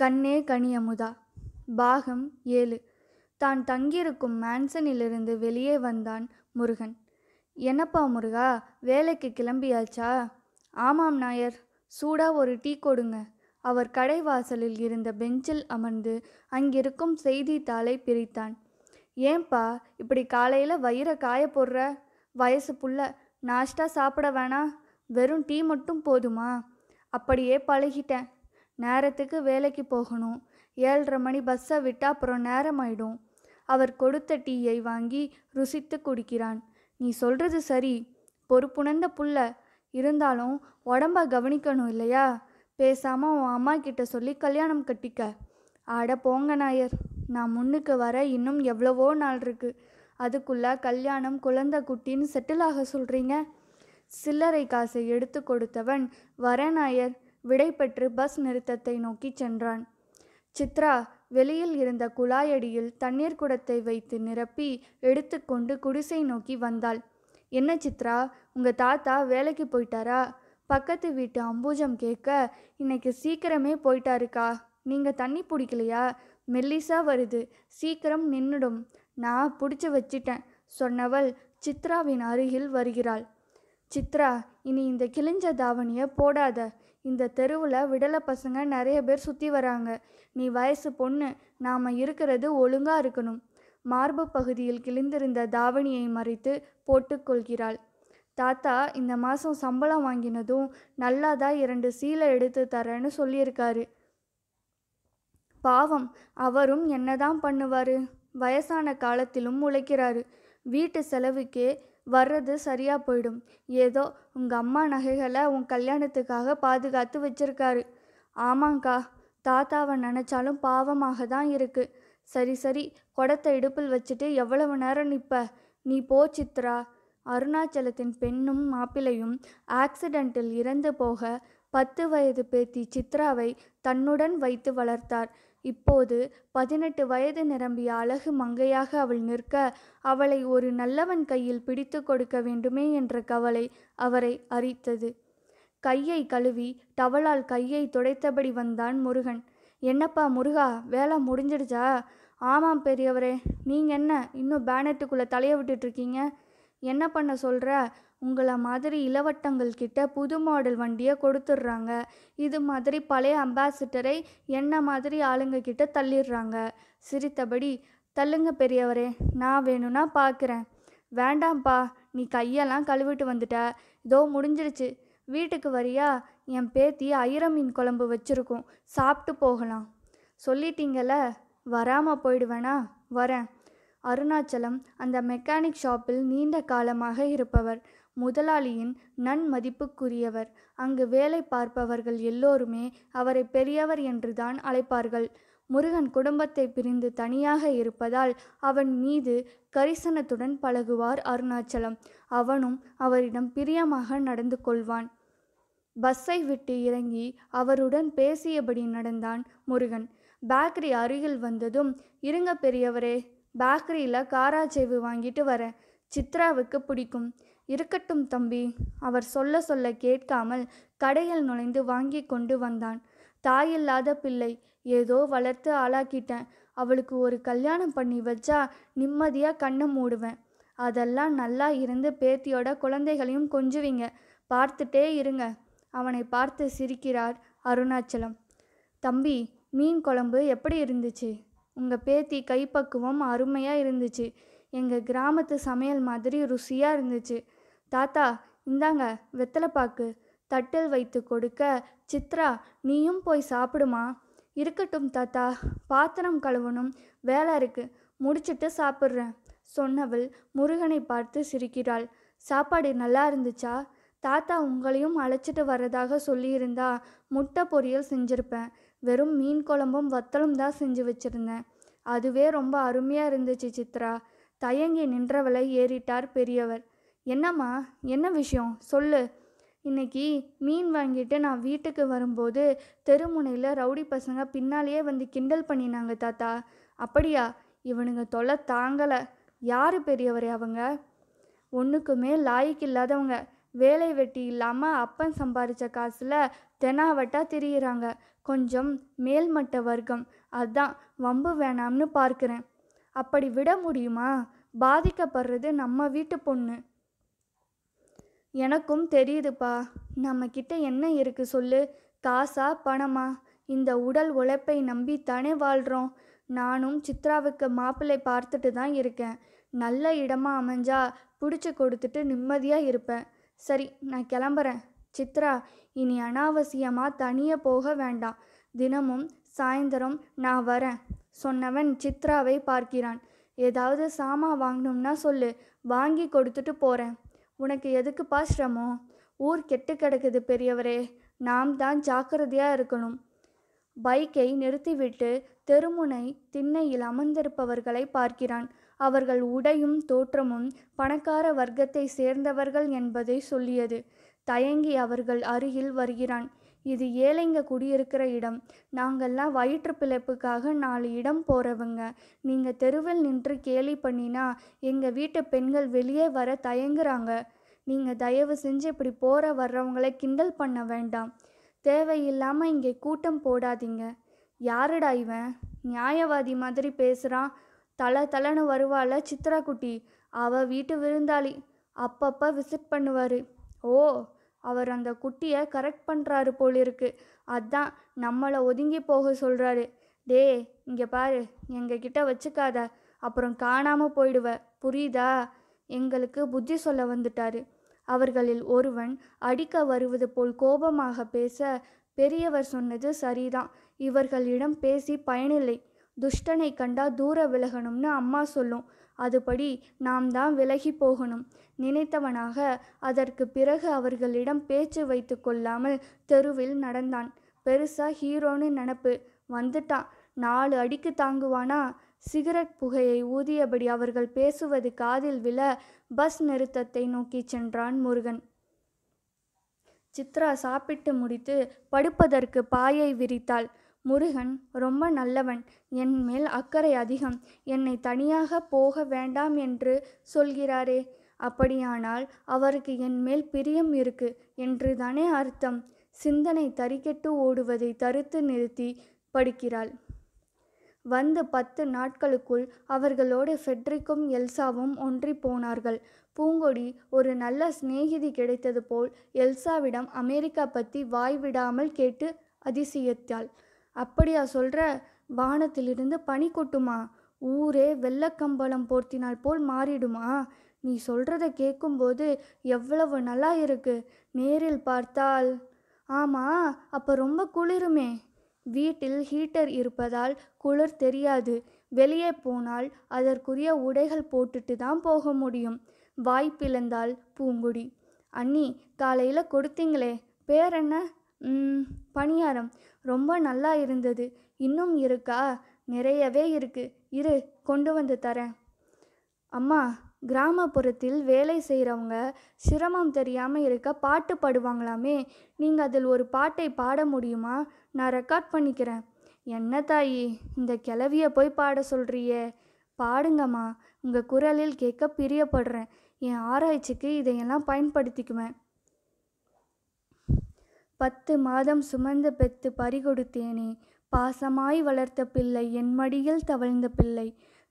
கண்ணே கனியமுதா பாகம் ஏழு தான் தங்கியிருக்கும் மேன்சனிலிருந்து வெளியே வந்தான் முருகன் என்னப்பா முருகா வேலைக்கு கிளம்பியாச்சா ஆமாம் நாயர் சூடா ஒரு டீ கொடுங்க அவர் கடை வாசலில் இருந்த பெஞ்சில் அமர்ந்து அங்கிருக்கும் செய்தித்தாளை பிரித்தான் ஏன்பா இப்படி காலையில் வயிற காய போடுற வயசு புள்ள நாஷ்டா சாப்பிட வேணா வெறும் டீ மட்டும் போதுமா அப்படியே பழகிட்டேன் நேரத்துக்கு வேலைக்கு போகணும் ஏழரை மணி பஸ்ஸை விட்டால் அப்புறம் நேரமாயிடும் அவர் கொடுத்த டீயை வாங்கி ருசித்து குடிக்கிறான் நீ சொல்கிறது சரி பொறுப்புணர்ந்த புள்ள இருந்தாலும் உடம்ப கவனிக்கணும் இல்லையா பேசாமல் உன் அம்மா கிட்ட சொல்லி கல்யாணம் கட்டிக்க ஆட போங்க நாயர் நான் முன்னுக்கு வர இன்னும் எவ்வளவோ நாள் இருக்குது அதுக்குள்ளே கல்யாணம் குழந்த குட்டின்னு செட்டில் ஆக சொல்கிறீங்க சில்லறை காசை எடுத்து கொடுத்தவன் நாயர் விடைபெற்று பஸ் நிறுத்தத்தை நோக்கி சென்றான் சித்ரா வெளியில் இருந்த குழாயடியில் தண்ணீர் குடத்தை வைத்து நிரப்பி எடுத்துக்கொண்டு குடிசை நோக்கி வந்தாள் என்ன சித்ரா உங்க தாத்தா வேலைக்கு போயிட்டாரா பக்கத்து வீட்டு அம்பூஜம் கேட்க இன்னைக்கு சீக்கிரமே போயிட்டாருக்கா நீங்கள் தண்ணி பிடிக்கலையா மெல்லிசா வருது சீக்கிரம் நின்னுடும் நான் பிடிச்சி வச்சிட்டேன் சொன்னவள் சித்ராவின் அருகில் வருகிறாள் சித்ரா இனி இந்த கிழிஞ்ச தாவணியை போடாத இந்த தெருவில் விடலை பசங்க நிறைய பேர் சுற்றி வராங்க நீ வயசு பொண்ணு நாம் இருக்கிறது ஒழுங்காக இருக்கணும் மார்பு பகுதியில் கிழிந்திருந்த தாவணியை மறைத்து போட்டுக்கொள்கிறாள் தாத்தா இந்த மாதம் சம்பளம் வாங்கினதும் நல்லா தான் இரண்டு சீலை எடுத்து தரேன்னு சொல்லியிருக்காரு பாவம் அவரும் என்னதான் பண்ணுவார் வயசான காலத்திலும் உழைக்கிறாரு வீட்டு செலவுக்கே வர்றது சரியாக போயிடும் ஏதோ உங்கள் அம்மா நகைகளை உன் கல்யாணத்துக்காக பாதுகாத்து வச்சிருக்காரு ஆமாங்க்கா தாத்தாவை நினச்சாலும் பாவமாக தான் இருக்கு சரி சரி குடத்தை இடுப்பில் வச்சுட்டு எவ்வளவு நேரம் நிற்ப நீ போ சித்ரா அருணாச்சலத்தின் பெண்ணும் மாப்பிளையும் ஆக்சிடென்ட்டில் இறந்து போக பத்து வயது பேத்தி சித்ராவை தன்னுடன் வைத்து வளர்த்தார் இப்போது பதினெட்டு வயது நிரம்பிய அழகு மங்கையாக அவள் நிற்க அவளை ஒரு நல்லவன் கையில் பிடித்து கொடுக்க வேண்டுமே என்ற கவலை அவரை அரித்தது கையை கழுவி டவலால் கையை துடைத்தபடி வந்தான் முருகன் என்னப்பா முருகா வேலை முடிஞ்சிடுச்சா ஆமாம் பெரியவரே நீங்கள் என்ன இன்னும் பேனட்டுக்குள்ளே தலையை இருக்கீங்க என்ன பண்ண சொல்கிற உங்களை மாதிரி இளவட்டங்கள் கிட்ட புது மாடல் வண்டியை கொடுத்துட்றாங்க இது மாதிரி பழைய அம்பாசிட்டரை என்ன மாதிரி ஆளுங்க கிட்ட தள்ளிடுறாங்க சிரித்தபடி தள்ளுங்க பெரியவரே நான் வேணும்னா பார்க்குறேன் வேண்டாம்ப்பா நீ கையெல்லாம் கழுவிட்டு வந்துட்ட இதோ முடிஞ்சிருச்சு வீட்டுக்கு வரியா என் பேத்தி ஐர மீன் குழம்பு வச்சுருக்கோம் சாப்பிட்டு போகலாம் சொல்லிட்டீங்கள வராமல் போயிடுவேனா வரேன் அருணாச்சலம் அந்த மெக்கானிக் ஷாப்பில் நீண்ட காலமாக இருப்பவர் முதலாளியின் நன்மதிப்புக்குரியவர். அங்கு வேலை பார்ப்பவர்கள் எல்லோருமே அவரை பெரியவர் என்றுதான் அழைப்பார்கள். முருகன் குடும்பத்தை பிரிந்து தனியாக இருப்பதால் அவன் மீது கரிசனத்துடன் பழகுவார் அருணாச்சலம். அவனும் அவரிடம் பிரியமாக நடந்து கொள்வான். பஸ்ஸை விட்டு இறங்கி அவருடன் பேசியபடி நடந்தான் முருகன். பேக்கரி அருகில் வந்ததும், இருங்க பெரியவரே, பேக்கரில காராச்சேவு வாங்கிட்டு வரேன். சித்ராவுக்கு பிடிக்கும். இருக்கட்டும் தம்பி அவர் சொல்ல சொல்ல கேட்காமல் கடையில் நுழைந்து வாங்கி கொண்டு வந்தான் தாயில்லாத பிள்ளை ஏதோ வளர்த்து ஆளாக்கிட்டேன் அவளுக்கு ஒரு கல்யாணம் பண்ணி வச்சா நிம்மதியாக கண்ணை மூடுவேன் அதெல்லாம் நல்லா இருந்து பேத்தியோட குழந்தைகளையும் கொஞ்சுவீங்க பார்த்துட்டே இருங்க அவனை பார்த்து சிரிக்கிறார் அருணாச்சலம் தம்பி மீன் குழம்பு எப்படி இருந்துச்சு உங்கள் பேத்தி கைப்பக்குவம் அருமையாக இருந்துச்சு எங்கள் கிராமத்து சமையல் மாதிரி ருசியாக இருந்துச்சு தாத்தா இந்தாங்க வெத்தலைப்பாக்கு தட்டில் வைத்து கொடுக்க சித்ரா நீயும் போய் சாப்பிடுமா இருக்கட்டும் தாத்தா பாத்திரம் கழுவணும் வேலை இருக்கு முடிச்சிட்டு சாப்பிட்றேன் சொன்னவள் முருகனை பார்த்து சிரிக்கிறாள் சாப்பாடு நல்லா இருந்துச்சா தாத்தா உங்களையும் அழைச்சிட்டு வர்றதாக சொல்லியிருந்தா முட்டை பொரியல் செஞ்சுருப்பேன் வெறும் மீன் குழம்பும் வத்தலும் தான் செஞ்சு வச்சுருந்தேன் அதுவே ரொம்ப அருமையாக இருந்துச்சு சித்ரா தயங்கி நின்றவளை ஏறிட்டார் பெரியவர் என்னம்மா என்ன விஷயம் சொல்லு இன்னைக்கு மீன் வாங்கிட்டு நான் வீட்டுக்கு வரும்போது தெருமுனையில் ரவுடி பசங்க பின்னாலேயே வந்து கிண்டல் பண்ணினாங்க தாத்தா அப்படியா இவனுங்க தொலை தாங்கலை யார் பெரியவர் அவங்க ஒன்றுக்குமே லாய்க்கு இல்லாதவங்க வேலை வெட்டி இல்லாமல் அப்பன் சம்பாரித்த காசில் தெனாவட்டா திரியிறாங்க கொஞ்சம் மேல்மட்ட வர்க்கம் அதுதான் வம்பு வேணாம்னு பார்க்குறேன் அப்படி விட முடியுமா பாதிக்கப்படுறது நம்ம வீட்டு பொண்ணு எனக்கும் தெரியுதுப்பா நம்மக்கிட்ட என்ன இருக்கு சொல்லு காசா பணமா இந்த உடல் உழைப்பை நம்பி தானே வாழ்கிறோம் நானும் சித்ராவுக்கு மாப்பிள்ளை பார்த்துட்டு தான் இருக்கேன் நல்ல இடமா அமைஞ்சா பிடிச்சி கொடுத்துட்டு நிம்மதியாக இருப்பேன் சரி நான் கிளம்புறேன் சித்ரா இனி அனாவசியமாக தனியே போக வேண்டாம் தினமும் சாயந்தரம் நான் வரேன் சொன்னவன் சித்ராவை பார்க்கிறான் ஏதாவது சாமான் வாங்கணும்னா சொல்லு வாங்கி கொடுத்துட்டு போகிறேன் உனக்கு எதுக்குப்பா சிரமம் ஊர் கெட்டு கிடக்குது பெரியவரே நாம் தான் ஜாக்கிரதையாக இருக்கணும் பைக்கை நிறுத்திவிட்டு தெருமுனை திண்ணையில் அமர்ந்திருப்பவர்களை பார்க்கிறான் அவர்கள் உடையும் தோற்றமும் பணக்கார வர்க்கத்தை சேர்ந்தவர்கள் என்பதை சொல்லியது தயங்கி அவர்கள் அருகில் வருகிறான் இது ஏழைங்க குடியிருக்கிற இடம் நாங்கள்லாம் வயிற்று பிழைப்புக்காக நாலு இடம் போகிறவங்க நீங்கள் தெருவில் நின்று கேலி பண்ணினா எங்கள் வீட்டு பெண்கள் வெளியே வர தயங்குறாங்க நீங்கள் தயவு செஞ்சு இப்படி போகிற வர்றவங்களை கிண்டல் பண்ண வேண்டாம் தேவையில்லாமல் இங்கே கூட்டம் போடாதீங்க யாருடா இவன் நியாயவாதி மாதிரி பேசுகிறான் தல தலன்னு வருவாள் சித்ரா குட்டி அவள் வீட்டு விருந்தாளி அப்பப்போ விசிட் பண்ணுவார் ஓ அவர் அந்த குட்டியை கரெக்ட் பண்ணுறாரு போல் இருக்கு அதான் நம்மளை ஒதுங்கி போக சொல்கிறாரு டே இங்கே பாரு கிட்ட வச்சுக்காத அப்புறம் காணாமல் போயிடுவ புரியுதா எங்களுக்கு புத்தி சொல்ல வந்துட்டாரு அவர்களில் ஒருவன் அடிக்க வருவது போல் கோபமாக பேச பெரியவர் சொன்னது சரிதான் இவர்களிடம் பேசி பயனில்லை துஷ்டனை கண்டா தூர விலகணும்னு அம்மா சொல்லும் அதுபடி நாம் தான் விலகி போகணும் நினைத்தவனாக அதற்கு பிறகு அவர்களிடம் பேச்சு வைத்து கொள்ளாமல் தெருவில் நடந்தான் பெருசா ஹீரோன்னு நினப்பு வந்துட்டான் நாலு அடிக்கு தாங்குவானா சிகரெட் புகையை ஊதியபடி அவர்கள் பேசுவது காதில் விழ பஸ் நிறுத்தத்தை நோக்கி சென்றான் முருகன் சித்ரா சாப்பிட்டு முடித்து படுப்பதற்கு பாயை விரித்தாள் முருகன் ரொம்ப நல்லவன் என் மேல் அக்கறை அதிகம் என்னை தனியாக போக வேண்டாம் என்று சொல்கிறாரே அப்படியானால் அவருக்கு என் மேல் பிரியம் இருக்கு என்று தானே அர்த்தம் சிந்தனை தறிக்கெட்டு ஓடுவதை தருத்து நிறுத்தி படிக்கிறாள் வந்து பத்து நாட்களுக்குள் அவர்களோடு ஃபெட்ரிக்கும் எல்சாவும் ஒன்றி போனார்கள் பூங்கொடி ஒரு நல்ல சிநேகிதி கிடைத்தது போல் எல்சாவிடம் அமெரிக்கா பற்றி வாய் விடாமல் கேட்டு அதிசயத்தாள் அப்படியா சொல்கிற வானத்திலிருந்து பனி கொட்டுமா ஊரே வெள்ளக்கம்பளம் போர்த்தினால் போல் மாறிடுமா நீ சொல்கிறத கேட்கும்போது எவ்வளவு நல்லா இருக்கு நேரில் பார்த்தால் ஆமாம் அப்போ ரொம்ப குளிருமே வீட்டில் ஹீட்டர் இருப்பதால் குளிர் தெரியாது வெளியே போனால் அதற்குரிய உடைகள் போட்டுட்டு தான் போக முடியும் வாய்ப்பிழந்தால் பூங்குடி அண்ணி காலையில் கொடுத்தீங்களே பேர் என்ன பணியாரம் ரொம்ப நல்லா இருந்தது இன்னும் இருக்கா நிறையவே இருக்கு இரு கொண்டு வந்து தரேன் அம்மா கிராமப்புறத்தில் வேலை செய்கிறவங்க சிரமம் தெரியாமல் இருக்க பாட்டு பாடுவாங்களாமே நீங்கள் அதில் ஒரு பாட்டை பாட முடியுமா நான் ரெக்கார்ட் பண்ணிக்கிறேன் என்ன தாயி இந்த கிளவிய போய் பாட சொல்கிறியே பாடுங்கம்மா உங்கள் குரலில் கேட்க பிரியப்படுறேன் என் ஆராய்ச்சிக்கு இதையெல்லாம் பயன்படுத்திக்குவேன் பத்து மாதம் சுமந்து பெத்து பறிகொடுத்தேனே பாசமாய் வளர்த்த பிள்ளை என் மடியில் தவழ்ந்த பிள்ளை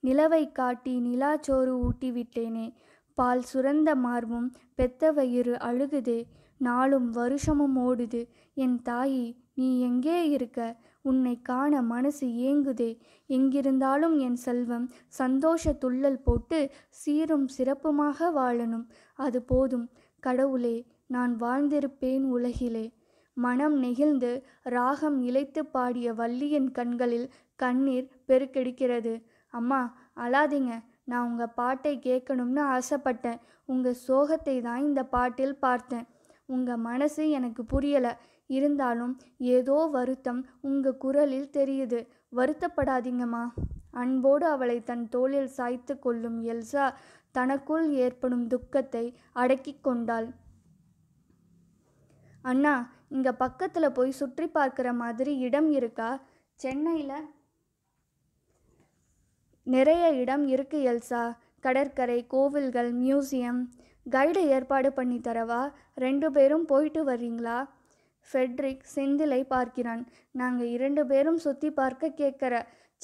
நிலவை காட்டி நிலாச்சோறு சோறு ஊட்டிவிட்டேனே பால் சுரந்த மார்பும் பெத்த வயிறு அழுகுதே நாளும் வருஷமும் ஓடுது என் தாயி நீ எங்கே இருக்க உன்னை காண மனசு ஏங்குதே எங்கிருந்தாலும் என் செல்வம் சந்தோஷ துள்ளல் போட்டு சீரும் சிறப்புமாக வாழணும் அது போதும் கடவுளே நான் வாழ்ந்திருப்பேன் உலகிலே மனம் நெகிழ்ந்து ராகம் இழைத்து பாடிய வள்ளியின் கண்களில் கண்ணீர் பெருக்கெடுக்கிறது அம்மா அழாதீங்க நான் உங்கள் பாட்டை கேட்கணும்னு ஆசைப்பட்டேன் உங்கள் சோகத்தை தான் இந்த பாட்டில் பார்த்தேன் உங்கள் மனசு எனக்கு புரியலை இருந்தாலும் ஏதோ வருத்தம் உங்கள் குரலில் தெரியுது வருத்தப்படாதீங்கம்மா அன்போடு அவளை தன் தோளில் சாய்த்து கொள்ளும் எல்சா தனக்குள் ஏற்படும் துக்கத்தை அடக்கி கொண்டாள் அண்ணா இங்கே பக்கத்தில் போய் சுற்றி பார்க்குற மாதிரி இடம் இருக்கா சென்னையில் நிறைய இடம் இருக்குது எல்சா கடற்கரை கோவில்கள் மியூசியம் கைடு ஏற்பாடு பண்ணி தரவா ரெண்டு பேரும் போயிட்டு வர்றீங்களா ஃபெட்ரிக் செந்திலை பார்க்கிறான் நாங்கள் இரண்டு பேரும் சுற்றி பார்க்க கேட்குற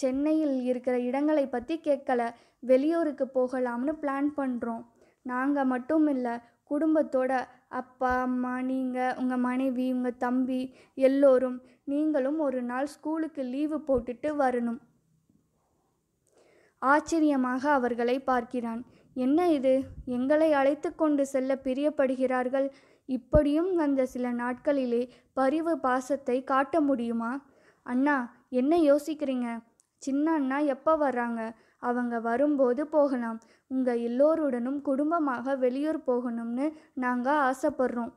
சென்னையில் இருக்கிற இடங்களை பற்றி கேட்கல வெளியூருக்கு போகலாம்னு பிளான் பண்ணுறோம் நாங்கள் மட்டும் இல்லை குடும்பத்தோட அப்பா அம்மா நீங்கள் உங்கள் மனைவி உங்கள் தம்பி எல்லோரும் நீங்களும் ஒரு நாள் ஸ்கூலுக்கு லீவு போட்டுட்டு வரணும் ஆச்சரியமாக அவர்களை பார்க்கிறான் என்ன இது எங்களை அழைத்து கொண்டு செல்ல பிரியப்படுகிறார்கள் இப்படியும் வந்த சில நாட்களிலே பரிவு பாசத்தை காட்ட முடியுமா அண்ணா என்ன யோசிக்கிறீங்க சின்ன அண்ணா எப்போ வர்றாங்க அவங்க வரும்போது போகலாம் உங்கள் எல்லோருடனும் குடும்பமாக வெளியூர் போகணும்னு நாங்கள் ஆசைப்பட்றோம்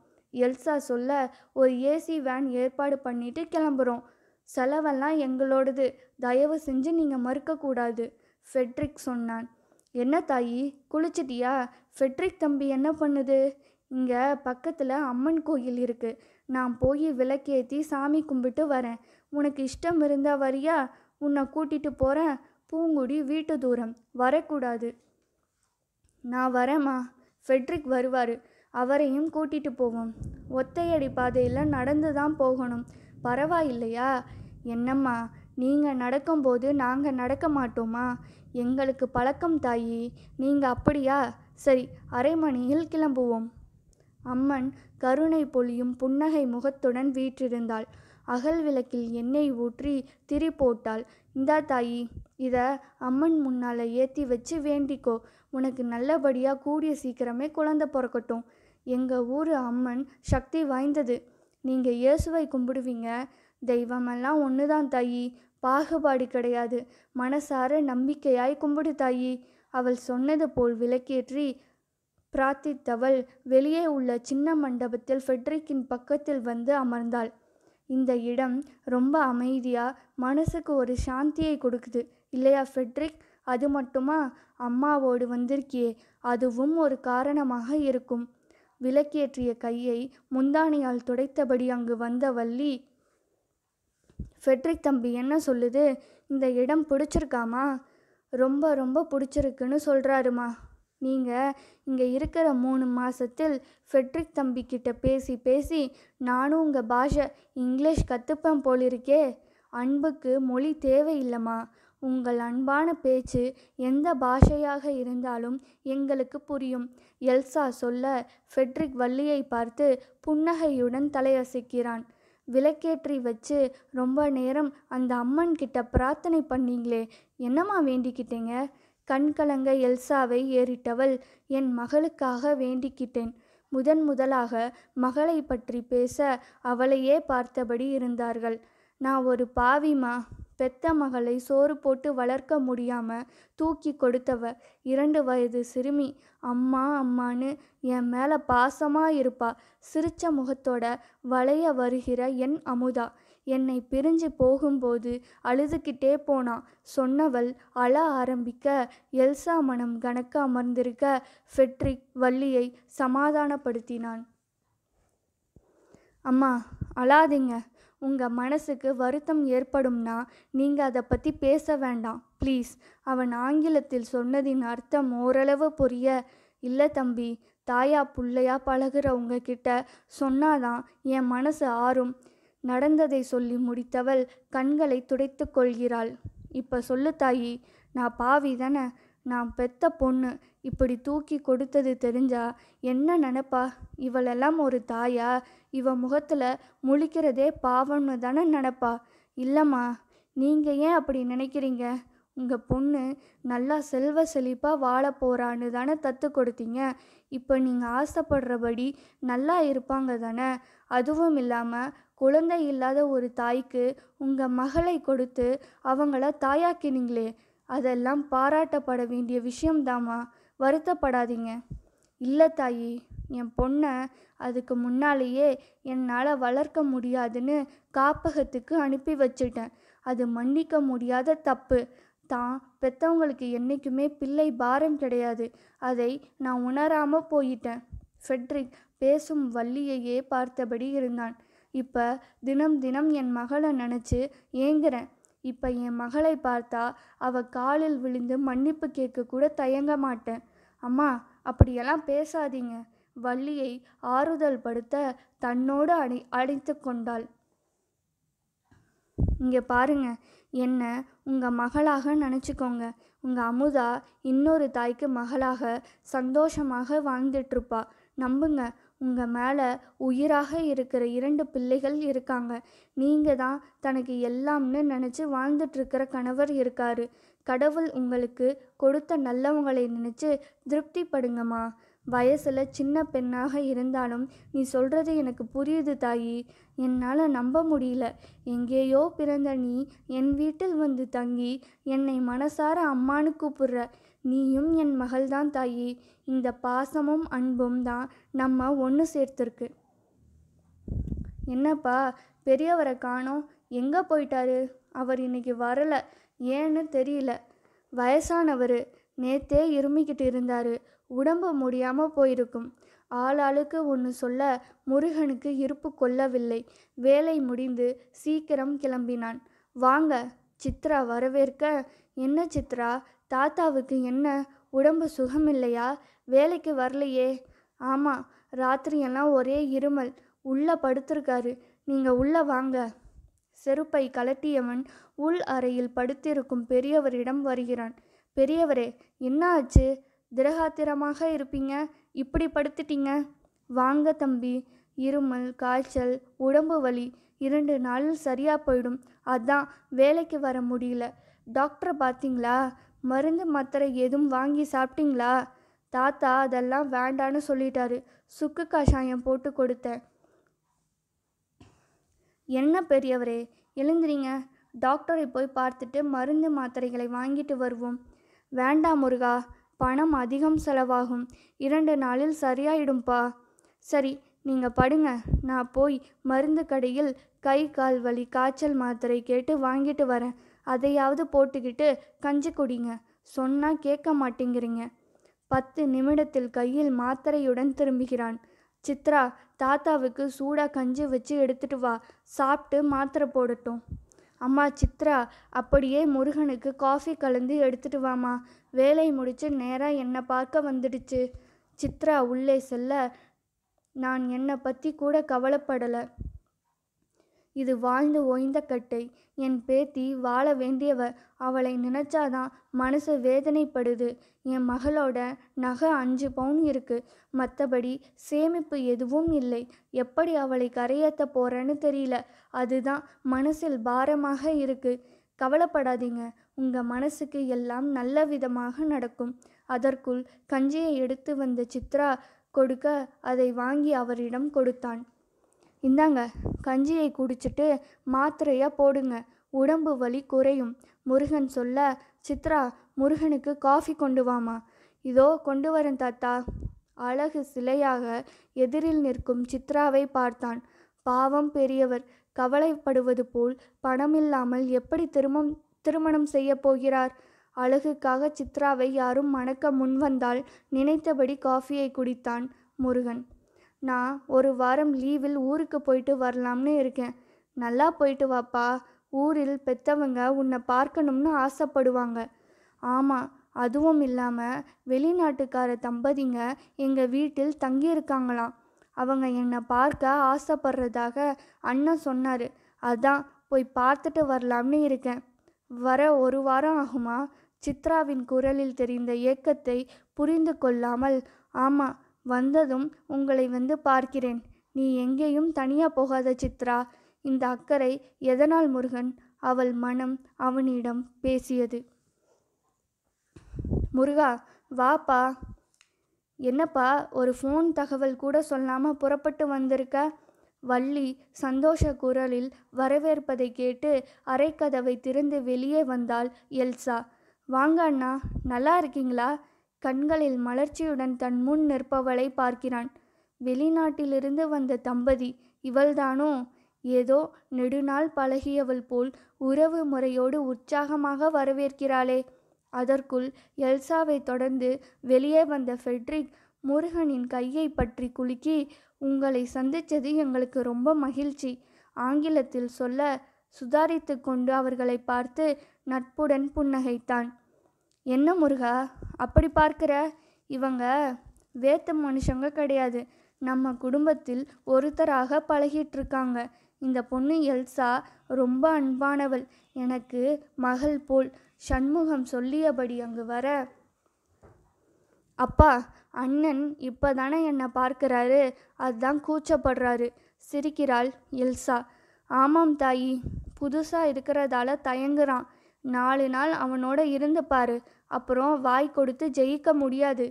எல்சா சொல்ல ஒரு ஏசி வேன் ஏற்பாடு பண்ணிட்டு கிளம்புறோம் செலவெல்லாம் எங்களோடது தயவு செஞ்சு நீங்கள் மறுக்கக்கூடாது ஃபெட்ரிக் சொன்னான் என்ன தாயி குளிச்சிட்டியா ஃபெட்ரிக் தம்பி என்ன பண்ணுது இங்கே பக்கத்தில் அம்மன் கோயில் இருக்குது நான் போய் விளக்கேற்றி சாமி கும்பிட்டு வரேன் உனக்கு இஷ்டம் இருந்தால் வரியா உன்னை கூட்டிகிட்டு போகிறேன் பூங்குடி வீட்டு தூரம் வரக்கூடாது நான் வரேம்மா ஃபெட்ரிக் வருவார் அவரையும் கூட்டிட்டு போவோம் ஒத்தையடி பாதையில் நடந்து தான் போகணும் பரவாயில்லையா என்னம்மா நீங்கள் நடக்கும்போது நாங்கள் நடக்க மாட்டோமா எங்களுக்கு பழக்கம் தாயி நீங்கள் அப்படியா சரி அரை மணியில் கிளம்புவோம் அம்மன் கருணை பொழியும் புன்னகை முகத்துடன் வீற்றிருந்தாள் அகல் விளக்கில் எண்ணெய் ஊற்றி திரி போட்டாள் இந்தா தாயி இதை அம்மன் முன்னால் ஏற்றி வச்சு வேண்டிக்கோ உனக்கு நல்லபடியாக கூடிய சீக்கிரமே குழந்த பிறக்கட்டும் எங்கள் ஊர் அம்மன் சக்தி வாய்ந்தது நீங்கள் இயேசுவை கும்பிடுவீங்க தெய்வமெல்லாம் ஒன்று தான் தாயி பாகுபாடு கிடையாது மனசார நம்பிக்கையாய் கும்பிடு தாயி அவள் சொன்னது போல் விளக்கேற்றி பிரார்த்தித்தவள் வெளியே உள்ள சின்ன மண்டபத்தில் ஃபெட்ரிக்கின் பக்கத்தில் வந்து அமர்ந்தாள் இந்த இடம் ரொம்ப அமைதியாக மனசுக்கு ஒரு சாந்தியை கொடுக்குது இல்லையா ஃபெட்ரிக் அது மட்டுமா அம்மாவோடு வந்திருக்கியே அதுவும் ஒரு காரணமாக இருக்கும் விளக்கேற்றிய கையை முந்தானியால் துடைத்தபடி அங்கு வந்த வள்ளி ஃபெட்ரிக் தம்பி என்ன சொல்லுது இந்த இடம் பிடிச்சிருக்காமா ரொம்ப ரொம்ப பிடிச்சிருக்குன்னு சொல்கிறாருமா நீங்கள் இங்கே இருக்கிற மூணு மாதத்தில் ஃபெட்ரிக் தம்பிக்கிட்ட பேசி பேசி நானும் உங்கள் பாஷை இங்கிலீஷ் கற்றுப்பேன் போலிருக்கே அன்புக்கு மொழி தேவையில்லைம்மா உங்கள் அன்பான பேச்சு எந்த பாஷையாக இருந்தாலும் எங்களுக்கு புரியும் எல்சா சொல்ல ஃபெட்ரிக் வள்ளியை பார்த்து புன்னகையுடன் தலையசைக்கிறான் விளக்கேற்றி வச்சு ரொம்ப நேரம் அந்த அம்மன் கிட்ட பிரார்த்தனை பண்ணீங்களே என்னம்மா வேண்டிக்கிட்டீங்க கண்கலங்க எல்சாவை ஏறிட்டவள் என் மகளுக்காக வேண்டிக்கிட்டேன் முதன் முதலாக மகளை பற்றி பேச அவளையே பார்த்தபடி இருந்தார்கள் நான் ஒரு பாவிமா பெத்த மகளை சோறு போட்டு வளர்க்க முடியாம தூக்கி கொடுத்தவ இரண்டு வயது சிறுமி அம்மா அம்மான்னு என் மேல பாசமா இருப்பா சிரிச்ச முகத்தோட வளைய வருகிற என் அமுதா என்னை பிரிஞ்சு போகும்போது அழுதுகிட்டே போனான் சொன்னவள் அழ ஆரம்பிக்க எல்சா மனம் கணக்க அமர்ந்திருக்க ஃபெட்ரிக் வள்ளியை சமாதானப்படுத்தினான் அம்மா அழாதீங்க உங்கள் மனசுக்கு வருத்தம் ஏற்படும்னா நீங்கள் அதை பற்றி பேச வேண்டாம் ப்ளீஸ் அவன் ஆங்கிலத்தில் சொன்னதின் அர்த்தம் ஓரளவு புரிய இல்லை தம்பி தாயா புள்ளையா பழகிறவங்க கிட்ட சொன்னாதான் என் மனசு ஆறும் நடந்ததை சொல்லி முடித்தவள் கண்களை துடைத்து கொள்கிறாள் இப்போ சொல்லு தாயி நான் பாவி தானே நான் பெத்த பொண்ணு இப்படி தூக்கி கொடுத்தது தெரிஞ்சா என்ன நினப்பா இவளெல்லாம் ஒரு தாயா இவ முகத்தில் முழிக்கிறதே பாவம்னு தானே நினப்பா இல்லைம்மா நீங்கள் ஏன் அப்படி நினைக்கிறீங்க உங்கள் பொண்ணு நல்லா செல்வ செழிப்பாக வாழ போகிறான்னு தானே தத்து கொடுத்தீங்க இப்போ நீங்கள் ஆசைப்படுறபடி நல்லா இருப்பாங்க தானே அதுவும் இல்லாமல் குழந்தை இல்லாத ஒரு தாய்க்கு உங்கள் மகளை கொடுத்து அவங்கள தாயாக்கினீங்களே அதெல்லாம் பாராட்டப்பட வேண்டிய விஷயம்தாம்மா வருத்தப்படாதீங்க இல்லை தாயி என் பொண்ணை அதுக்கு முன்னாலேயே என்னால் வளர்க்க முடியாதுன்னு காப்பகத்துக்கு அனுப்பி வச்சிட்டேன் அது மன்னிக்க முடியாத தப்பு தான் பெற்றவங்களுக்கு என்றைக்குமே பிள்ளை பாரம் கிடையாது அதை நான் உணராமல் போயிட்டேன் ஃபெட்ரிக் பேசும் வள்ளியையே பார்த்தபடி இருந்தான் இப்போ தினம் தினம் என் மகளை நினச்சி ஏங்குறேன் இப்போ என் மகளை பார்த்தா அவள் காலில் விழுந்து மன்னிப்பு கேட்க கூட தயங்க மாட்டேன் அம்மா அப்படியெல்லாம் பேசாதீங்க வள்ளியை ஆறுதல் படுத்த தன்னோடு அணி அடைத்து கொண்டாள் இங்கே பாருங்க என்ன உங்கள் மகளாக நினச்சிக்கோங்க உங்கள் அமுதா இன்னொரு தாய்க்கு மகளாக சந்தோஷமாக வாழ்ந்துட்டுருப்பா நம்புங்க உங்கள் மேலே உயிராக இருக்கிற இரண்டு பிள்ளைகள் இருக்காங்க நீங்கள் தான் தனக்கு எல்லாம்னு நினச்சி வாழ்ந்துட்டுருக்கிற கணவர் இருக்காரு கடவுள் உங்களுக்கு கொடுத்த நல்லவங்களை நினச்சி திருப்திப்படுங்கம்மா வயசில் சின்ன பெண்ணாக இருந்தாலும் நீ சொல்கிறது எனக்கு புரியுது தாயி என்னால் நம்ப முடியல எங்கேயோ பிறந்த நீ என் வீட்டில் வந்து தங்கி என்னை மனசார அம்மான்னு கூப்பிடுற நீயும் என் மகள்தான் தாயி இந்த பாசமும் அன்பும் தான் நம்ம ஒன்று சேர்த்துருக்கு என்னப்பா பெரியவரை காணோம் எங்கே போயிட்டாரு அவர் இன்னைக்கு வரலை ஏன்னு தெரியல வயசானவர் நேத்தே இருமிக்கிட்டு இருந்தார் உடம்பு முடியாமல் போயிருக்கும் ஆளாளுக்கு ஒன்று சொல்ல முருகனுக்கு இருப்பு கொள்ளவில்லை வேலை முடிந்து சீக்கிரம் கிளம்பினான் வாங்க சித்ரா வரவேற்க என்ன சித்ரா தாத்தாவுக்கு என்ன உடம்பு சுகமில்லையா வேலைக்கு வரலையே ஆமாம் ராத்திரியெல்லாம் ஒரே இருமல் உள்ளே படுத்திருக்காரு நீங்கள் உள்ளே வாங்க செருப்பை கலட்டியவன் உள் அறையில் படுத்திருக்கும் பெரியவரிடம் வருகிறான் பெரியவரே என்ன ஆச்சு திரகாத்திரமாக இருப்பீங்க இப்படி படுத்துட்டீங்க வாங்க தம்பி இருமல் காய்ச்சல் உடம்பு வலி இரண்டு நாள் சரியாக போயிடும் அதான் வேலைக்கு வர முடியல டாக்டரை பார்த்தீங்களா மருந்து மாத்திரை எதுவும் வாங்கி சாப்பிட்டீங்களா தாத்தா அதெல்லாம் வேண்டான்னு சொல்லிட்டாரு சுக்கு கஷாயம் போட்டு கொடுத்தேன் என்ன பெரியவரே எழுந்துறீங்க டாக்டரை போய் பார்த்துட்டு மருந்து மாத்திரைகளை வாங்கிட்டு வருவோம் வேண்டாம் முருகா பணம் அதிகம் செலவாகும் இரண்டு நாளில் சரியாயிடும்பா சரி நீங்கள் படுங்க நான் போய் மருந்து கடையில் கை கால் வலி காய்ச்சல் மாத்திரை கேட்டு வாங்கிட்டு வரேன் அதையாவது போட்டுக்கிட்டு கஞ்சி குடிங்க சொன்னால் கேட்க மாட்டேங்கிறீங்க பத்து நிமிடத்தில் கையில் மாத்திரையுடன் திரும்புகிறான் சித்ரா தாத்தாவுக்கு சூடாக கஞ்சி வச்சு எடுத்துட்டு வா சாப்பிட்டு மாத்திரை போடட்டும் அம்மா சித்ரா அப்படியே முருகனுக்கு காஃபி கலந்து எடுத்துட்டு வாமா வேலை முடிச்சு நேராக என்னை பார்க்க வந்துடுச்சு சித்ரா உள்ளே செல்ல நான் என்னை பற்றி கூட கவலைப்படலை இது வாழ்ந்து ஓய்ந்த கட்டை என் பேத்தி வாழ வேண்டியவ அவளை நினச்சாதான் மனசு வேதனைப்படுது என் மகளோட நகை அஞ்சு பவுன் இருக்கு மற்றபடி சேமிப்பு எதுவும் இல்லை எப்படி அவளை கரையேற்ற போறேன்னு தெரியல அதுதான் மனசில் பாரமாக இருக்கு கவலைப்படாதீங்க உங்கள் மனசுக்கு எல்லாம் நல்ல விதமாக நடக்கும் அதற்குள் கஞ்சியை எடுத்து வந்த சித்ரா கொடுக்க அதை வாங்கி அவரிடம் கொடுத்தான் இந்தாங்க கஞ்சியை குடிச்சிட்டு மாத்திரையை போடுங்க உடம்பு வலி குறையும் முருகன் சொல்ல சித்ரா முருகனுக்கு காஃபி கொண்டு வாமா இதோ கொண்டு வரேன் தாத்தா அழகு சிலையாக எதிரில் நிற்கும் சித்ராவை பார்த்தான் பாவம் பெரியவர் கவலைப்படுவது போல் பணமில்லாமல் எப்படி திருமம் திருமணம் செய்ய போகிறார் அழகுக்காக சித்ராவை யாரும் மணக்க முன்வந்தால் நினைத்தபடி காஃபியை குடித்தான் முருகன் நான் ஒரு வாரம் லீவில் ஊருக்கு போயிட்டு வரலாம்னு இருக்கேன் நல்லா போயிட்டு வாப்பா ஊரில் பெத்தவங்க உன்னை பார்க்கணும்னு ஆசைப்படுவாங்க ஆமாம் அதுவும் இல்லாமல் வெளிநாட்டுக்கார தம்பதிங்க எங்கள் வீட்டில் தங்கியிருக்காங்களாம் அவங்க என்னை பார்க்க ஆசைப்படுறதாக அண்ணன் சொன்னார் அதான் போய் பார்த்துட்டு வரலாம்னு இருக்கேன் வர ஒரு வாரம் ஆகுமா சித்ராவின் குரலில் தெரிந்த ஏக்கத்தை புரிந்து கொள்ளாமல் ஆமாம் வந்ததும் உங்களை வந்து பார்க்கிறேன் நீ எங்கேயும் தனியா போகாத சித்ரா இந்த அக்கறை எதனால் முருகன் அவள் மனம் அவனிடம் பேசியது முருகா வாப்பா என்னப்பா ஒரு ஃபோன் தகவல் கூட சொல்லாமல் புறப்பட்டு வந்திருக்க வள்ளி சந்தோஷ குரலில் வரவேற்பதை கேட்டு அரைக்கதவை திறந்து வெளியே வந்தாள் எல்சா வாங்க அண்ணா நல்லா இருக்கீங்களா கண்களில் மலர்ச்சியுடன் தன் முன் நிற்பவளை பார்க்கிறான் வெளிநாட்டிலிருந்து வந்த தம்பதி இவள்தானோ ஏதோ நெடுநாள் பழகியவள் போல் உறவு முறையோடு உற்சாகமாக வரவேற்கிறாளே அதற்குள் எல்சாவை தொடர்ந்து வெளியே வந்த ஃபெட்ரிக் முருகனின் கையை பற்றி குலுக்கி உங்களை சந்தித்தது எங்களுக்கு ரொம்ப மகிழ்ச்சி ஆங்கிலத்தில் சொல்ல சுதாரித்து கொண்டு அவர்களை பார்த்து நட்புடன் புன்னகைத்தான் என்ன முருகா அப்படி பார்க்கிற இவங்க வேத்த மனுஷங்க கிடையாது நம்ம குடும்பத்தில் ஒருத்தராக பழகிட்டு இருக்காங்க இந்த பொண்ணு எல்சா ரொம்ப அன்பானவள் எனக்கு மகள் போல் சண்முகம் சொல்லியபடி அங்கு வர அப்பா அண்ணன் இப்போ தானே என்னை பார்க்கிறாரு அதுதான் கூச்சப்படுறாரு சிரிக்கிறாள் எல்சா ஆமாம் தாயி புதுசாக இருக்கிறதால தயங்குறான் நாலு நாள் அவனோட இருந்து பாரு அப்புறம் வாய் கொடுத்து ஜெயிக்க முடியாது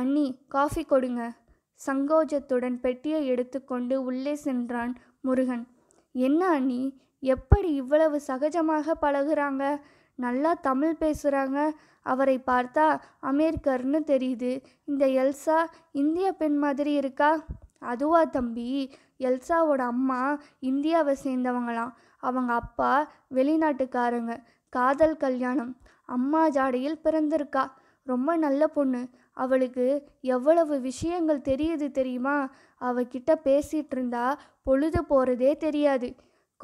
அண்ணி காஃபி கொடுங்க சங்கோஜத்துடன் பெட்டியை எடுத்துக்கொண்டு உள்ளே சென்றான் முருகன் என்ன அண்ணி எப்படி இவ்வளவு சகஜமாக பழகுறாங்க நல்லா தமிழ் பேசுகிறாங்க அவரை பார்த்தா அமெரிக்கர்னு தெரியுது இந்த எல்சா இந்திய பெண் மாதிரி இருக்கா அதுவா தம்பி எல்சாவோட அம்மா இந்தியாவை சேர்ந்தவங்களாம் அவங்க அப்பா வெளிநாட்டுக்காரங்க காதல் கல்யாணம் அம்மா ஜாடையில் பிறந்திருக்கா ரொம்ப நல்ல பொண்ணு அவளுக்கு எவ்வளவு விஷயங்கள் தெரியுது தெரியுமா அவகிட்ட பேசிகிட்டு இருந்தா பொழுது போகிறதே தெரியாது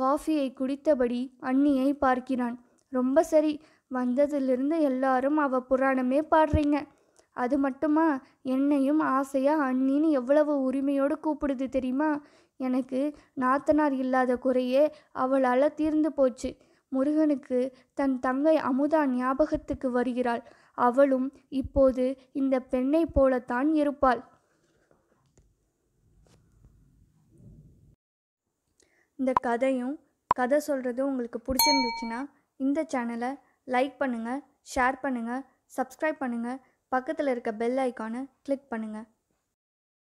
காஃபியை குடித்தபடி அண்ணியை பார்க்கிறான் ரொம்ப சரி வந்ததிலிருந்து எல்லாரும் அவ புராணமே பாடுறீங்க அது மட்டுமா என்னையும் ஆசையாக அண்ணின்னு எவ்வளவு உரிமையோடு கூப்பிடுது தெரியுமா எனக்கு நாத்தனார் இல்லாத குறையே அவளால் தீர்ந்து போச்சு முருகனுக்கு தன் தங்கை அமுதா ஞாபகத்துக்கு வருகிறாள் அவளும் இப்போது இந்த பெண்ணை போலத்தான் இருப்பாள் இந்த கதையும் கதை சொல்கிறது உங்களுக்கு பிடிச்சிருந்துச்சுன்னா இந்த சேனலை லைக் பண்ணுங்கள் ஷேர் பண்ணுங்கள் சப்ஸ்கிரைப் பண்ணுங்கள் பக்கத்தில் இருக்க பெல் ஐக்கானை கிளிக் பண்ணுங்கள்